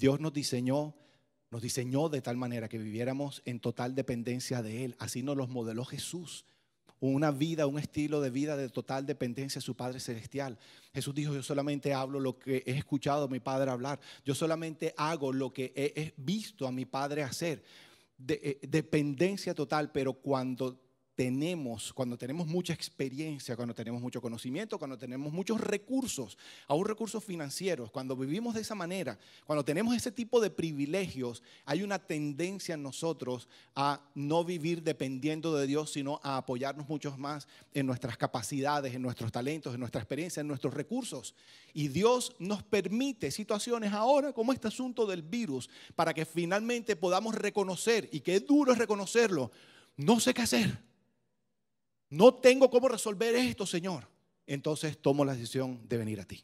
Dios nos diseñó, nos diseñó de tal manera que viviéramos en total dependencia de Él. Así nos los modeló Jesús. Una vida, un estilo de vida de total dependencia de su Padre Celestial. Jesús dijo, yo solamente hablo lo que he escuchado a mi Padre hablar. Yo solamente hago lo que he visto a mi Padre hacer. De, eh, dependencia total, pero cuando tenemos, cuando tenemos mucha experiencia, cuando tenemos mucho conocimiento, cuando tenemos muchos recursos, aún recursos financieros, cuando vivimos de esa manera, cuando tenemos ese tipo de privilegios, hay una tendencia en nosotros a no vivir dependiendo de Dios, sino a apoyarnos mucho más en nuestras capacidades, en nuestros talentos, en nuestra experiencia, en nuestros recursos. Y Dios nos permite situaciones ahora como este asunto del virus para que finalmente podamos reconocer, y qué duro es reconocerlo, no sé qué hacer no tengo cómo resolver esto, Señor. Entonces tomo la decisión de venir a ti.